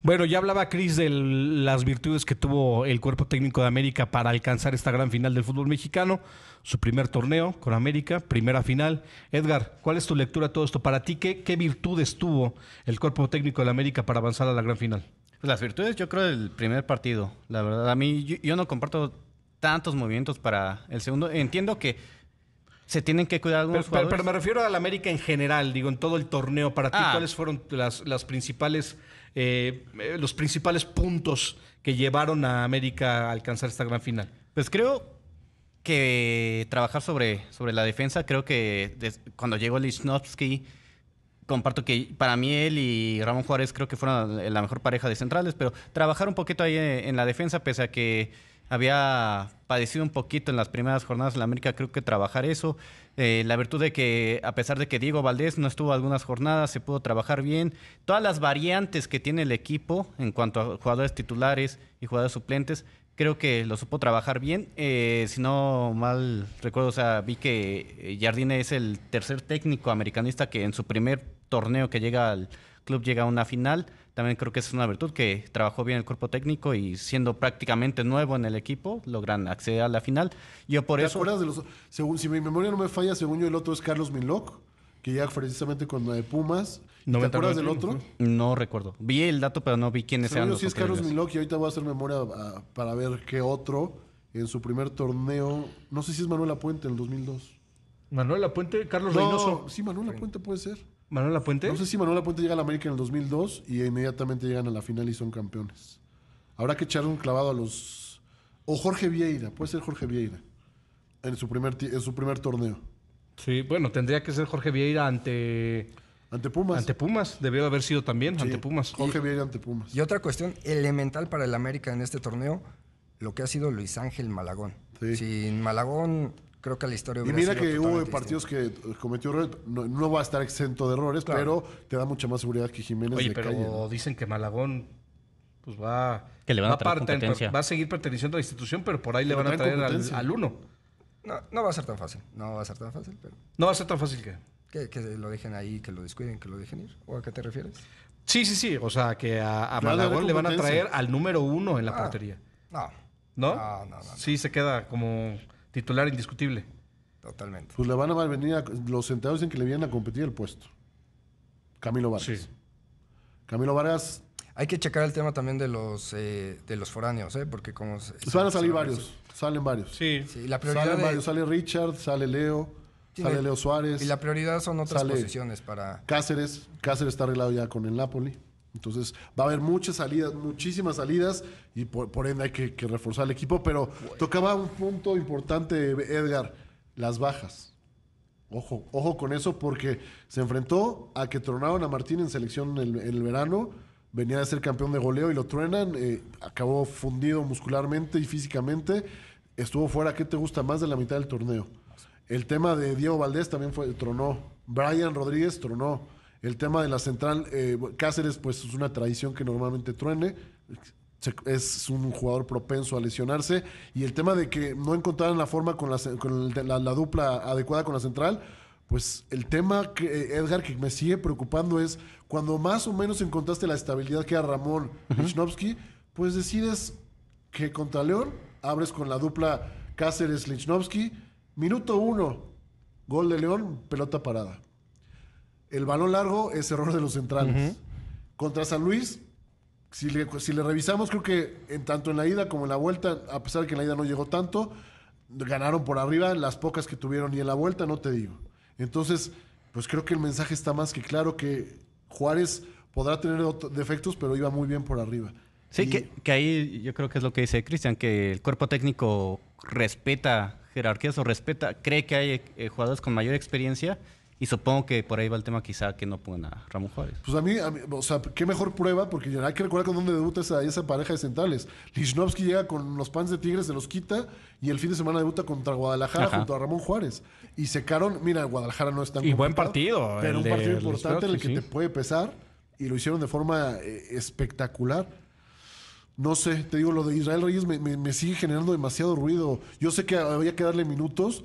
Bueno, ya hablaba Cris de las virtudes que tuvo el cuerpo técnico de América para alcanzar esta gran final del fútbol mexicano, su primer torneo con América, primera final. Edgar, ¿cuál es tu lectura de todo esto? Para ti, ¿qué, virtudes tuvo el cuerpo técnico de América para avanzar a la gran final? Pues las virtudes, yo creo, del primer partido. La verdad, a mí yo, yo no comparto tantos movimientos para el segundo. Entiendo que se tienen que cuidar algunos pero, Pero, me refiero al América en general, digo, en todo el torneo. Para ti, ah. ¿cuáles fueron las, principales, eh, eh, los principales puntos que llevaron a América a alcanzar esta gran final? Pues creo que trabajar sobre, sobre la defensa, creo que cuando llegó Lichnowsky, comparto que para mí él y Ramón Juárez creo que fueron la mejor pareja de centrales, pero trabajar un poquito ahí en la defensa, pese a que había padecido un poquito en las primeras jornadas en la América, creo que trabajar eso. Eh, la virtud de que, a pesar de que Diego Valdés no estuvo algunas jornadas, se pudo trabajar bien. Todas las variantes que tiene el equipo en cuanto a jugadores titulares y jugadores suplentes, creo que lo supo trabajar bien. Eh, si no mal recuerdo, o sea, vi que eh, Jardine es el tercer técnico americanista que en su primer torneo que llega al, club llega a una final. También creo que es una virtud que trabajó bien el cuerpo técnico y siendo prácticamente nuevo en el equipo, logran acceder a la final. Yo por ¿Te eso... acuerdas de los... Según, si mi memoria no me falla, según yo el otro es Carlos Minloc, que ya precisamente cuando de Pumas. No ¿Te acuerdas del otro? No recuerdo. Vi el dato, pero no vi quiénes eran los sí es Carlos Minloc y ahorita voy a hacer memoria ah, para ver qué otro en su primer torneo... No sé si es Manuel Puente en el 2002. Manuel Puente, Carlos Reynoso. Sí, Manuel Apuente puede ser. ¿Manuel Puente? No sé si Manuel Puente llega a la América en el 2002 y inmediatamente llegan a la final y son campeones. Habrá que echar un clavado a los... O Jorge Vieira, puede ser Jorge Vieira, en su primer, en su primer torneo. Sí, bueno, tendría que ser Jorge Vieira ante... Ante Pumas. Ante Pumas, debió haber sido también, ante Pumas. Jorge Vieira ante Pumas. Y otra cuestión elemental para el América en este torneo, lo que ha sido Luis Ángel Malagón. Sí. Sin Malagón creo que la historia Y mira que hubo partidos que eh, cometió errores, no, va a estar exento de errores, pero te da mucha más seguridad que Jiménez. Oye, pero dicen que Malagón pues, va, a, va a seguir perteneciendo a la institución, pero por ahí le, van, a traer al, al, uno. No, va a ser tan fácil, no va a ser tan fácil. No va a ser tan fácil que... que... lo dejen ahí, que lo descuiden, que lo dejen ir. ¿O a qué te refieres? Sí, sí, sí. O sea, que a, Malagón le van a traer al número uno en la ah, portería. No. ¿No? No, no, no. Sí, se queda como titular indiscutible. Totalmente. Pues le van a venir los sentados en que le vienen a competir el puesto. Camilo Vargas. Camilo Vargas. Hay que checar el tema también de los eh, de los foráneos, ¿eh? porque como van a salir varios, salen varios. Sí. la salen varios, sale Richard, sale Leo, sale Leo Suárez. Y la prioridad son otras posiciones para Cáceres, Cáceres está arreglado ya con el Napoli. Entonces va a haber muchas salidas, muchísimas salidas y por, ende hay que, reforzar el equipo, pero tocaba un punto importante, Edgar, las bajas. Ojo, ojo con eso porque se enfrentó a que tronaron a Martín en selección en el verano, venía de ser campeón de goleo y lo truenan, eh, acabó fundido muscularmente y físicamente, estuvo fuera, ¿qué te gusta más de la mitad del torneo? El tema de Diego Valdés también fue, tronó, Brian Rodríguez tronó. El tema de la central, eh, Cáceres, pues es una tradición que normalmente truene. Es un jugador propenso a lesionarse. Y el tema de que no encontraran la forma con, la, dupla adecuada con la central, pues el tema, que, eh, Edgar, que me sigue preocupando es cuando más o menos encontraste la estabilidad que era Ramón Lichnowsky, pues decides que contra León abres con la dupla Cáceres-Lichnowsky. Minuto uno, gol de León, pelota parada. El balón largo es error de los centrales. Contra San Luis, si le, revisamos, creo que en, tanto en la ida como en la vuelta, a pesar de que en la ida no llegó tanto, ganaron por arriba las pocas que tuvieron y en la vuelta no te digo. Entonces, pues creo que el mensaje está más que claro que Juárez podrá tener defectos, pero iba muy bien por arriba. Sí, que, que, ahí yo creo que es lo que dice Cristian, que el cuerpo técnico respeta jerarquías o respeta, cree que hay eh, jugadores con mayor experiencia y supongo que por ahí va el tema quizá que no pongan a Ramón Juárez. Pues a mí, o sea, qué mejor prueba, porque hay que recordar con dónde debuta esa, pareja de centrales. Lichnowsky llega con los pans de Tigres, se los quita, y el fin de semana debuta contra Guadalajara junto a Ramón Juárez. Y secaron, mira, Guadalajara no es tan... Y buen partido. Pero un partido importante en el que te puede pesar, y lo hicieron de forma eh, espectacular. No sé, te digo, lo de Israel Reyes me sigue generando demasiado ruido. Yo sé que había que darle minutos,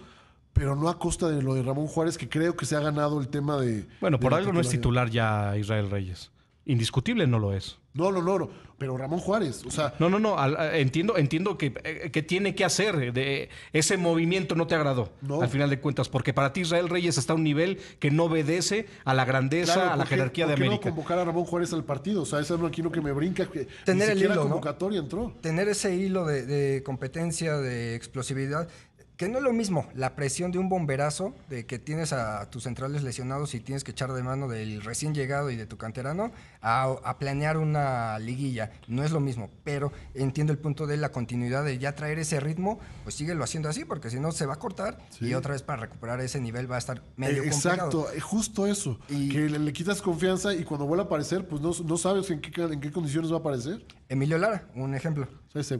pero no a costa de lo de Ramón Juárez, que creo que se ha ganado el tema de. Bueno, por algo no es titular ya Israel Reyes. Indiscutible no lo es. No, no, no, Pero Ramón Juárez, o sea. No, no, no. Eh, entiendo, entiendo eh, que, tiene que hacer. Eh, de, ese movimiento no te agradó. Al final de cuentas, porque para ti Israel Reyes está a un nivel que no obedece a la grandeza, a la jerarquía de América. no convocar a Ramón Juárez al partido? O sea, eso es lo que me brinca. Que Tener el hilo. convocatoria entró. Tener ese hilo de, de competencia, de explosividad, que no es lo mismo la presión de un bomberazo, de que tienes a tus centrales lesionados y tienes que echar de mano del recién llegado y de tu canterano, a, planear una liguilla. No es lo mismo, pero entiendo el punto de la continuidad de ya traer ese ritmo, pues síguelo haciendo así, porque si no se va a cortar y otra vez para recuperar ese nivel va a estar medio eh, complicado. Exacto, eh, justo eso, que le, quitas confianza y cuando vuelva a aparecer, pues no, sabes en qué, en qué condiciones va a aparecer. Emilio Lara, un ejemplo.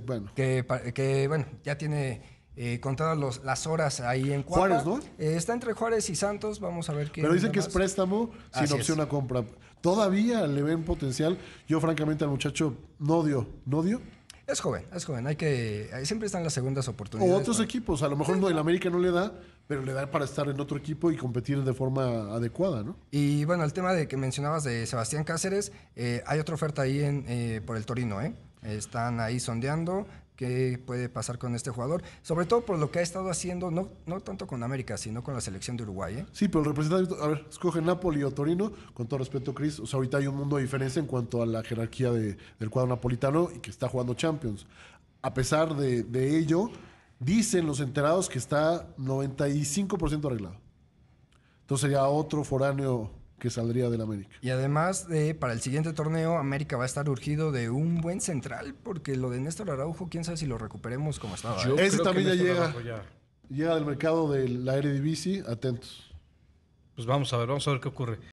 bueno. Que, que, bueno, ya tiene eh, contadas las horas ahí en Juárez, ¿no? Eh, está entre Juárez y Santos, vamos a ver qué. Pero dicen que es préstamo sin opción a compra. Todavía le ven potencial. Yo, francamente, al muchacho no dio, no dio. Es joven, es joven, hay que. Siempre están las segundas oportunidades. O otros equipos, a lo mejor no, América no le da, pero le da para estar en otro equipo y competir de forma adecuada, ¿no? Y bueno, el tema de que mencionabas de Sebastián Cáceres, eh, hay otra oferta ahí en, eh, por el Torino, ¿eh? Están ahí sondeando qué puede pasar con este jugador, sobre todo por lo que ha estado haciendo, no, no tanto con América, sino con la selección de Uruguay. ¿eh? Sí, pero el representante, a ver, escoge Napoli o Torino, con todo respeto, Chris, o sea, ahorita hay un mundo de diferencia en cuanto a la jerarquía del cuadro napolitano y que está jugando Champions. A pesar de, ello, dicen los enterados que está 95% arreglado. Entonces ya otro foráneo que saldría del América. Y además, de, para el siguiente torneo, América va a estar urgido de un buen central, porque lo de Néstor Araujo, quién sabe si lo recuperemos como estaba. ¿eh? Ese también ya llega, llega del mercado de la atentos. Pues vamos a ver, vamos a ver qué ocurre.